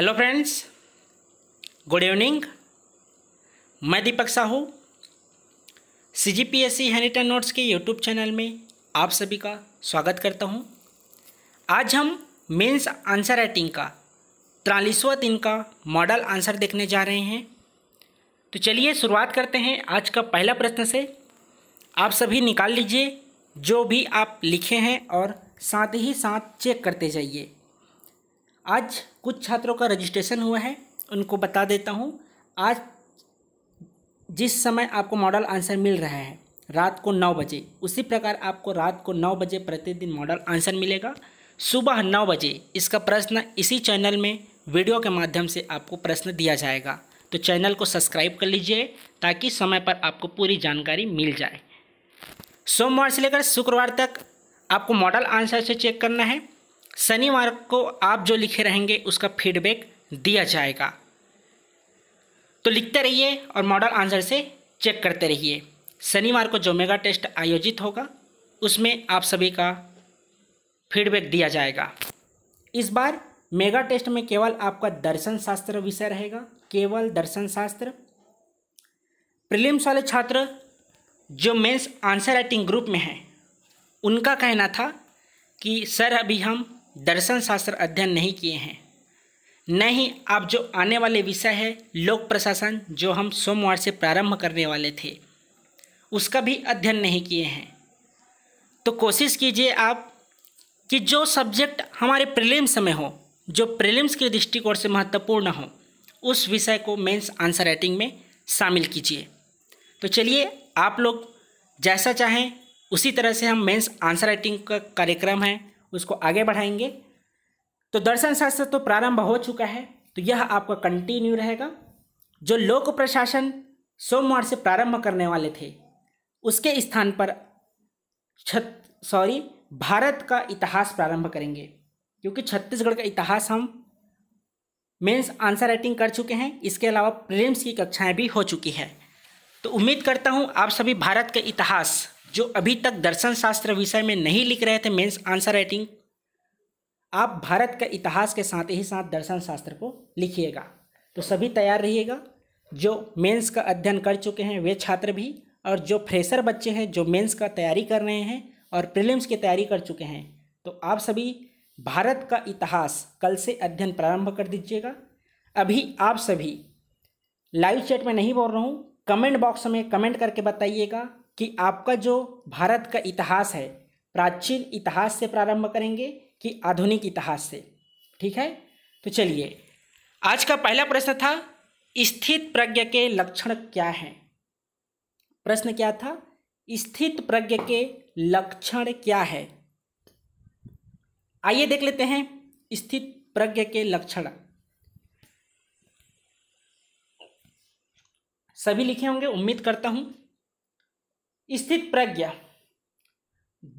hello friends good evening मैं Deepak Sahu C G P S C hand notes के YouTube channel में आप सभी का स्वागत करता हूं आज हम मेंस आंसर राइटिंग का तिरालीसवा दिन का मॉडल आंसर देखने जा रहे हैं तो चलिए शुरुआत करते हैं आज का पहला प्रश्न से आप सभी निकाल लीजिए जो भी आप लिखे हैं और साथ ही साथ चेक करते जाइए आज कुछ छात्रों का रजिस्ट्रेशन हुआ है उनको बता देता हूँ आज जिस समय आपको मॉडल आंसर मिल रहा है रात को नौ बजे उसी प्रकार आपको रात को नौ बजे प्रतिदिन मॉडल आंसर मिलेगा सुबह नौ बजे इसका प्रश्न इसी चैनल में वीडियो के माध्यम से आपको प्रश्न दिया जाएगा तो चैनल को सब्सक्राइब कर लीजिए ताकि समय पर आपको पूरी जानकारी मिल जाए सोमवार से लेकर शुक्रवार तक आपको मॉडल आंसर से चेक करना है शनिवार को आप जो लिखे रहेंगे उसका फीडबैक दिया जाएगा तो लिखते रहिए और मॉडल आंसर से चेक करते रहिए शनिवार को जो मेगा टेस्ट आयोजित होगा उसमें आप सभी का फीडबैक दिया जाएगा इस बार मेगा टेस्ट में केवल आपका दर्शन शास्त्र विषय रहेगा केवल दर्शन शास्त्र प्रिलिम्स वाले छात्र जो मेंस आंसर राइटिंग ग्रुप में हैं उनका कहना था कि सर अभी हम दर्शन शास्त्र अध्ययन नहीं किए हैं न ही आप जो आने वाले विषय है लोक प्रशासन जो हम सोमवार से प्रारंभ करने वाले थे उसका भी अध्ययन नहीं किए हैं तो कोशिश कीजिए आप कि जो सब्जेक्ट हमारे प्रीलिम्स में हो जो प्रीलिम्स के दृष्टिकोण से महत्वपूर्ण हो उस विषय को मेंस आंसर राइटिंग में शामिल कीजिए तो चलिए आप लोग जैसा चाहें उसी तरह से हम मेंस आंसर राइटिंग का कार्यक्रम है उसको आगे बढ़ाएंगे तो दर्शन शास्त्र तो प्रारंभ हो चुका है तो यह आपका कंटिन्यू रहेगा जो लोक प्रशासन सोमवार से प्रारंभ करने वाले थे उसके स्थान पर छत सॉरी भारत का इतिहास प्रारंभ करेंगे क्योंकि छत्तीसगढ़ का इतिहास हम मेंस आंसर राइटिंग कर चुके हैं इसके अलावा प्रेम्स की कक्षाएं भी हो चुकी है तो उम्मीद करता हूँ आप सभी भारत के इतिहास जो अभी तक दर्शन शास्त्र विषय में नहीं लिख रहे थे मेंस आंसर राइटिंग आप भारत का इतिहास के साथ ही साथ दर्शन शास्त्र को लिखिएगा तो सभी तैयार रहिएगा जो मेंस का अध्ययन कर चुके हैं वे छात्र भी और जो फ्रेशर बच्चे हैं जो मेंस का तैयारी कर रहे हैं और प्रीलिम्स की तैयारी कर चुके हैं तो आप सभी भारत का इतिहास कल से अध्ययन प्रारंभ कर दीजिएगा अभी आप सभी लाइव चैट में नहीं बोल रहा हूँ कमेंट बॉक्स में कमेंट करके बताइएगा कि आपका जो भारत का इतिहास है प्राचीन इतिहास से प्रारंभ करेंगे कि आधुनिक इतिहास से ठीक है तो चलिए आज का पहला प्रश्न था स्थित प्रज्ञ के लक्षण क्या हैं प्रश्न क्या था स्थित प्रज्ञ के लक्षण क्या है आइए देख लेते हैं स्थित प्रज्ञ के लक्षण सभी लिखे होंगे उम्मीद करता हूं स्थित प्रज्ञ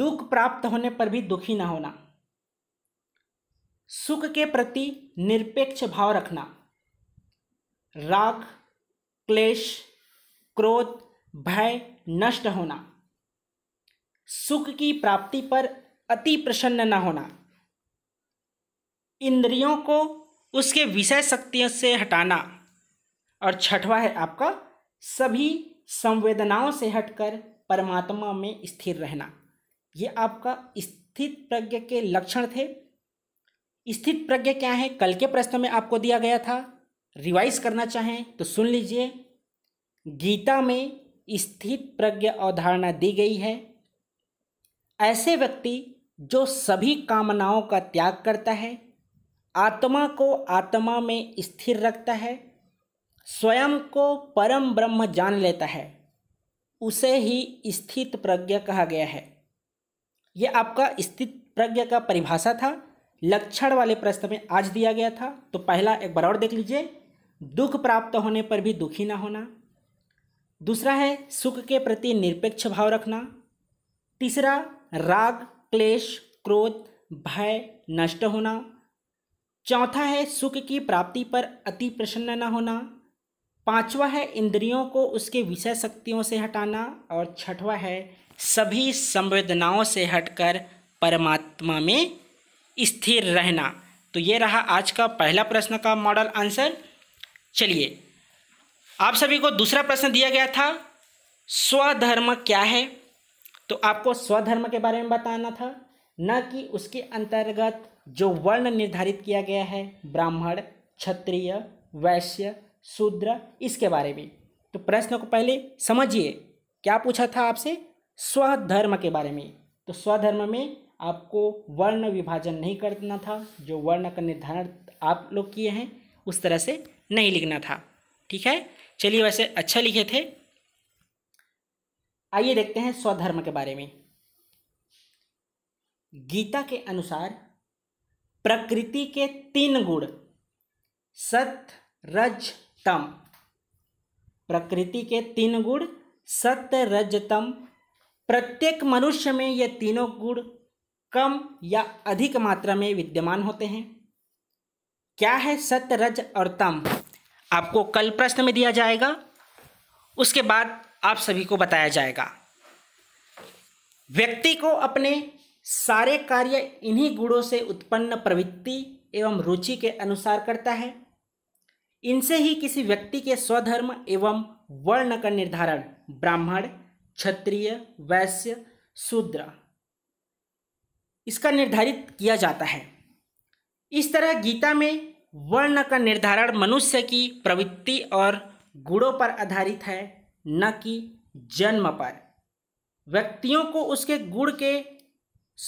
दुख प्राप्त होने पर भी दुखी न होना सुख के प्रति निरपेक्ष भाव रखना राग क्लेश क्रोध भय नष्ट होना सुख की प्राप्ति पर अति प्रसन्न न होना इंद्रियों को उसके विषय शक्तियों से हटाना और छठवा है आपका सभी संवेदनाओं से हटकर परमात्मा में स्थिर रहना ये आपका स्थित प्रज्ञ के लक्षण थे स्थित प्रज्ञ क्या है कल के प्रश्न में आपको दिया गया था रिवाइज करना चाहें तो सुन लीजिए गीता में स्थित प्रज्ञ अवधारणा दी गई है ऐसे व्यक्ति जो सभी कामनाओं का त्याग करता है आत्मा को आत्मा में स्थिर रखता है स्वयं को परम ब्रह्म जान लेता है उसे ही स्थित प्रज्ञ कहा गया है यह आपका स्थित प्रज्ञ का परिभाषा था लक्षण वाले प्रश्न में आज दिया गया था तो पहला एक बार और देख लीजिए दुख प्राप्त होने पर भी दुखी ना होना दूसरा है सुख के प्रति निरपेक्ष भाव रखना तीसरा राग क्लेश क्रोध भय नष्ट होना चौथा है सुख की प्राप्ति पर अति प्रसन्न न होना पांचवा है इंद्रियों को उसके विषय शक्तियों से हटाना और छठवा है सभी संवेदनाओं से हटकर परमात्मा में स्थिर रहना तो ये रहा आज का पहला प्रश्न का मॉडल आंसर चलिए आप सभी को दूसरा प्रश्न दिया गया था स्वधर्म क्या है तो आपको स्वधर्म के बारे में बताना था न कि उसके अंतर्गत जो वर्ण निर्धारित किया गया है ब्राह्मण क्षत्रिय वैश्य शूद्र इसके बारे में तो प्रश्न को पहले समझिए क्या पूछा था आपसे स्वधर्म के बारे में तो स्वधर्म में आपको वर्ण विभाजन नहीं करना था जो वर्ण का निर्धारण आप लोग किए हैं उस तरह से नहीं लिखना था ठीक है चलिए वैसे अच्छा लिखे थे आइए देखते हैं स्वधर्म के बारे में गीता के अनुसार प्रकृति के तीन गुण सत रज तम प्रकृति के तीन गुण सत्य रजतम प्रत्येक मनुष्य में ये तीनों गुण कम या अधिक मात्रा में विद्यमान होते हैं क्या है सत्य रज और तम आपको कल प्रश्न में दिया जाएगा उसके बाद आप सभी को बताया जाएगा व्यक्ति को अपने सारे कार्य इन्हीं गुणों से उत्पन्न प्रवृत्ति एवं रुचि के अनुसार करता है इनसे ही किसी व्यक्ति के स्वधर्म एवं वर्ण का निर्धारण ब्राह्मण क्षत्रिय वैश्य शूद्र इसका निर्धारित किया जाता है इस तरह गीता में वर्ण का निर्धारण मनुष्य की प्रवृत्ति और गुणों पर आधारित है न कि जन्म पर व्यक्तियों को उसके गुण के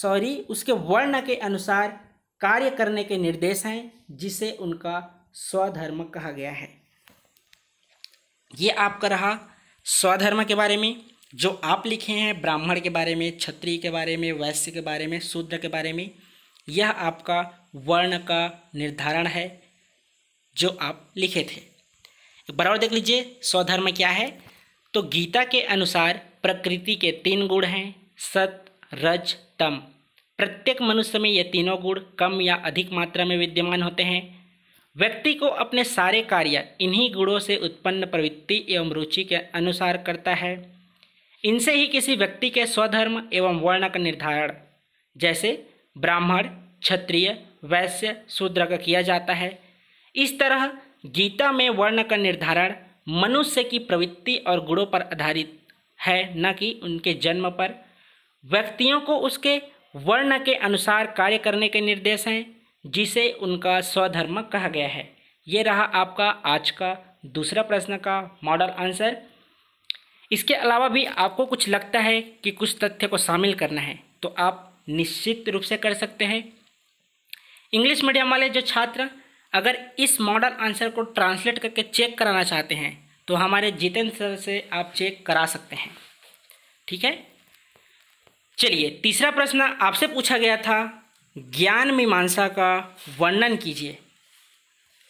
सॉरी उसके वर्ण के अनुसार कार्य करने के निर्देश हैं जिसे उनका स्वधर्म कहा गया है ये आपका रहा स्वधर्म के बारे में जो आप लिखे हैं ब्राह्मण के बारे में क्षत्रिय के बारे में वैश्य के बारे में शूद्र के बारे में यह आपका वर्ण का निर्धारण है जो आप लिखे थे एक बार और देख लीजिए स्वधर्म क्या है तो गीता के अनुसार प्रकृति के तीन गुण हैं सत रज तम प्रत्येक मनुष्य में ये तीनों गुण कम या अधिक मात्रा में विद्यमान होते हैं व्यक्ति को अपने सारे कार्य इन्हीं गुणों से उत्पन्न प्रवृत्ति एवं रुचि के अनुसार करता है इनसे ही किसी व्यक्ति के स्वधर्म एवं वर्ण का निर्धारण जैसे ब्राह्मण क्षत्रिय वैश्य शूद्र का किया जाता है इस तरह गीता में वर्ण का निर्धारण मनुष्य की प्रवृत्ति और गुणों पर आधारित है न कि उनके जन्म पर व्यक्तियों को उसके वर्ण के अनुसार कार्य करने के निर्देश हैं जिसे उनका स्वधर्म कहा गया है ये रहा आपका आज का दूसरा प्रश्न का मॉडल आंसर इसके अलावा भी आपको कुछ लगता है कि कुछ तथ्य को शामिल करना है तो आप निश्चित रूप से कर सकते हैं इंग्लिश मीडियम वाले जो छात्र अगर इस मॉडल आंसर को ट्रांसलेट करके चेक कराना चाहते हैं तो हमारे जितेंद्र सर से आप चेक करा सकते हैं ठीक है चलिए तीसरा प्रश्न आपसे पूछा गया था ज्ञान मीमांसा का वर्णन कीजिए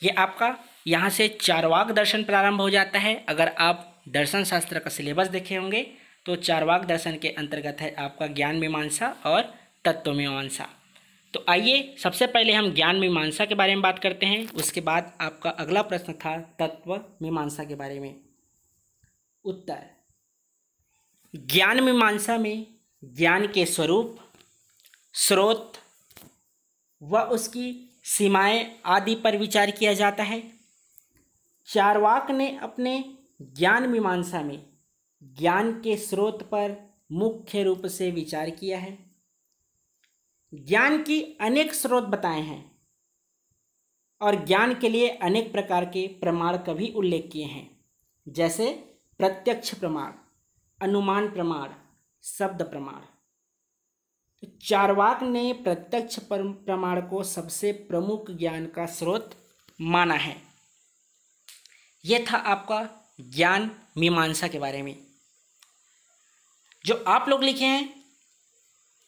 यह आपका यहाँ से चारवाक दर्शन प्रारंभ हो जाता है अगर आप दर्शन शास्त्र का सिलेबस देखे होंगे तो चारवाक दर्शन के अंतर्गत है आपका ज्ञान मीमांसा और तत्व मीमांसा तो आइए सबसे पहले हम ज्ञान मीमांसा के बारे में बात करते हैं उसके बाद आपका अगला प्रश्न था तत्व मीमांसा के बारे में उत्तर ज्ञान मीमांसा में ज्ञान के स्वरूप स्रोत व उसकी सीमाएं आदि पर विचार किया जाता है चारवाक ने अपने ज्ञान मीमांसा में ज्ञान के स्रोत पर मुख्य रूप से विचार किया है ज्ञान की अनेक स्रोत बताए हैं और ज्ञान के लिए अनेक प्रकार के प्रमाण का भी उल्लेख किए हैं जैसे प्रत्यक्ष प्रमाण अनुमान प्रमाण शब्द प्रमाण चारवाक ने प्रत्यक्ष प्रमाण को सबसे प्रमुख ज्ञान का स्रोत माना है यह था आपका ज्ञान मीमांसा के बारे में जो आप लोग लिखे हैं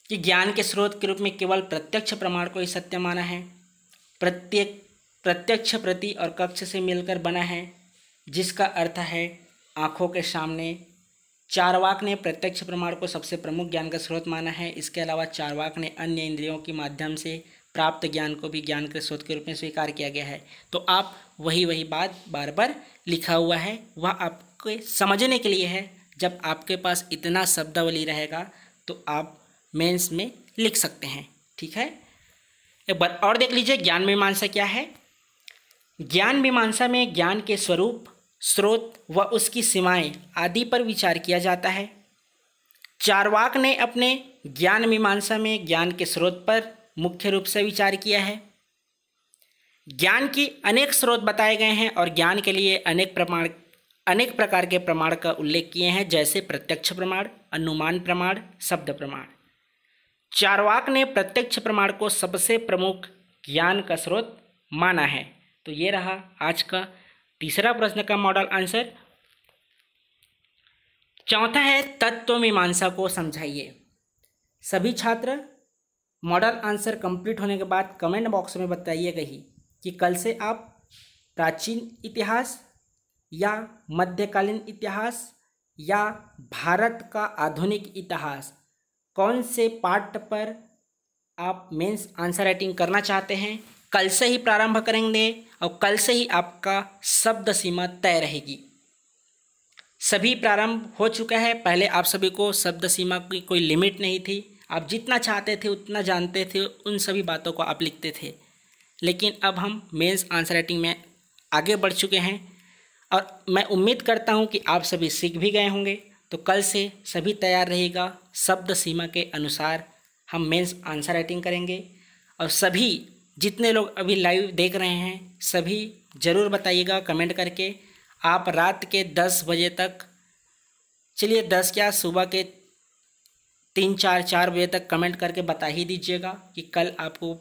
कि ज्ञान के स्रोत के रूप में केवल प्रत्यक्ष प्रमाण को ही सत्य माना है प्रत्येक प्रत्यक्ष प्रति और कक्ष से मिलकर बना है जिसका अर्थ है आँखों के सामने चारवाक ने प्रत्यक्ष प्रमाण को सबसे प्रमुख ज्ञान का स्रोत माना है इसके अलावा चारवाक ने अन्य इंद्रियों के माध्यम से प्राप्त ज्ञान को भी ज्ञान के स्रोत के रूप में स्वीकार किया गया है तो आप वही वही बात बार बार लिखा हुआ है वह आपके समझने के लिए है जब आपके पास इतना शब्दावली रहेगा तो आप मेंस में लिख सकते हैं ठीक है एक बार और देख लीजिए ज्ञान मीमांसा क्या है ज्ञान मीमांसा में ज्ञान के स्वरूप स्रोत व उसकी सीमाएं आदि पर विचार किया जाता है चारवाक ने अपने ज्ञान मीमांसा में ज्ञान के स्रोत पर मुख्य रूप से विचार किया है ज्ञान की अनेक स्रोत बताए गए हैं और ज्ञान के लिए अनेक प्रमाण अनेक प्रकार के प्रमाण का उल्लेख किए हैं जैसे प्रत्यक्ष प्रमाण अनुमान प्रमाण शब्द प्रमाण चारवाक ने प्रत्यक्ष प्रमाण को सबसे प्रमुख ज्ञान का स्रोत माना है तो ये रहा आज का तीसरा प्रश्न का मॉडल आंसर चौथा है तत्व मीमांसा को समझाइए सभी छात्र मॉडल आंसर कंप्लीट होने के बाद कमेंट बॉक्स में बताइएगा ही कि कल से आप प्राचीन इतिहास या मध्यकालीन इतिहास या भारत का आधुनिक इतिहास कौन से पार्ट पर आप मेंस आंसर राइटिंग करना चाहते हैं कल से ही प्रारंभ करेंगे और कल से ही आपका शब्द सीमा तय रहेगी सभी प्रारंभ हो चुका है पहले आप सभी को शब्द सीमा की कोई लिमिट नहीं थी आप जितना चाहते थे उतना जानते थे उन सभी बातों को आप लिखते थे लेकिन अब हम मेंस आंसर राइटिंग में आगे बढ़ चुके हैं और मैं उम्मीद करता हूं कि आप सभी सीख भी गए होंगे तो कल से सभी तैयार रहेगा शब्द सीमा के अनुसार हम मेंस आंसर राइटिंग करेंगे और सभी जितने लोग अभी लाइव देख रहे हैं सभी ज़रूर बताइएगा कमेंट करके आप रात के दस बजे तक चलिए दस क्या सुबह के तीन चार चार बजे तक कमेंट करके बता ही दीजिएगा कि कल आपको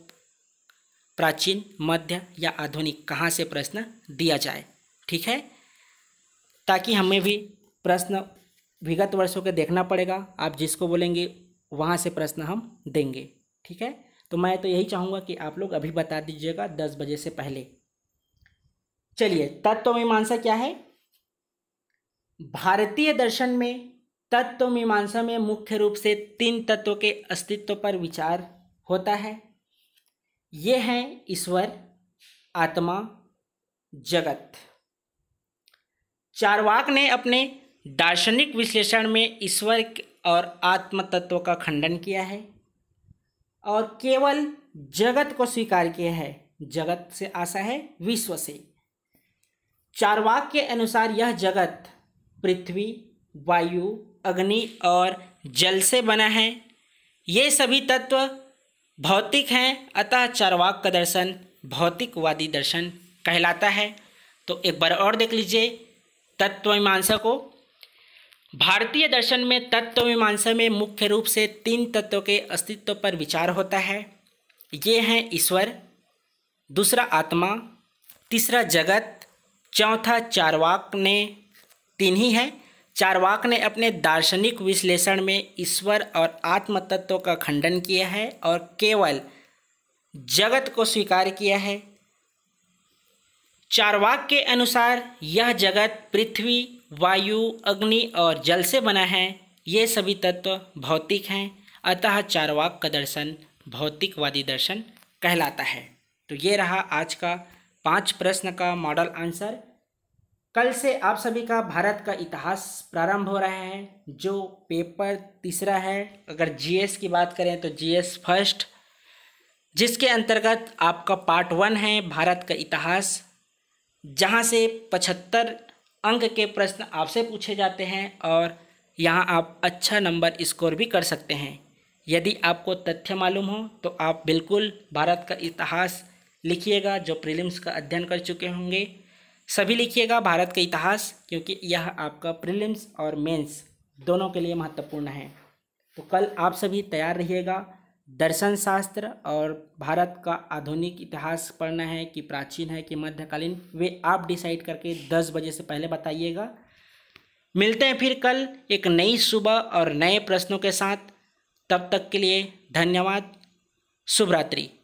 प्राचीन मध्य या आधुनिक कहाँ से प्रश्न दिया जाए ठीक है ताकि हमें भी प्रश्न विगत वर्षों के देखना पड़ेगा आप जिसको बोलेंगे वहाँ से प्रश्न हम देंगे ठीक है तो मैं तो यही चाहूँगा कि आप लोग अभी बता दीजिएगा दस बजे से पहले चलिए तत्व मीमांसा क्या है भारतीय दर्शन में तत्व मीमांसा में मुख्य रूप से तीन तत्वों के अस्तित्व पर विचार होता है ये हैं ईश्वर आत्मा जगत चारवाक ने अपने दार्शनिक विश्लेषण में ईश्वर और आत्म तत्व का खंडन किया है और केवल जगत को स्वीकार किया है जगत से आशा है विश्व से चारवाक के अनुसार यह जगत पृथ्वी वायु अग्नि और जल से बना है ये सभी तत्व भौतिक हैं अतः चारवाक का दर्शन भौतिकवादी दर्शन कहलाता है तो एक बार और देख लीजिए तत्व मीमांसा को भारतीय दर्शन में तत्व मीमांसा में मुख्य रूप से तीन तत्वों के अस्तित्व पर विचार होता है ये हैं ईश्वर दूसरा आत्मा तीसरा जगत चौथा चारवाक ने तीन ही है चारवाक ने अपने दार्शनिक विश्लेषण में ईश्वर और आत्म तत्व का खंडन किया है और केवल जगत को स्वीकार किया है चारवाक के अनुसार यह जगत पृथ्वी वायु अग्नि और जल से बना है ये सभी तत्व भौतिक हैं अतः चारवाक का दर्शन भौतिकवादी दर्शन कहलाता है तो ये रहा आज का पांच प्रश्न का मॉडल आंसर कल से आप सभी का भारत का इतिहास प्रारंभ हो रहा है जो पेपर तीसरा है अगर जीएस की बात करें तो जीएस फर्स्ट जिसके अंतर्गत आपका पार्ट वन है भारत का इतिहास जहाँ से पचहत्तर अंक के प्रश्न आपसे पूछे जाते हैं और यहाँ आप अच्छा नंबर स्कोर भी कर सकते हैं यदि आपको तथ्य मालूम हो तो आप बिल्कुल भारत का इतिहास लिखिएगा जो प्रीलिम्स का अध्ययन कर चुके होंगे सभी लिखिएगा भारत का इतिहास क्योंकि यह आपका प्रीलिम्स और मेंस दोनों के लिए महत्वपूर्ण है तो कल आप सभी तैयार रहिएगा दर्शन शास्त्र और भारत का आधुनिक इतिहास पढ़ना है कि प्राचीन है कि मध्यकालीन वे आप डिसाइड करके दस बजे से पहले बताइएगा मिलते हैं फिर कल एक नई सुबह और नए प्रश्नों के साथ तब तक के लिए धन्यवाद शुभ रात्रि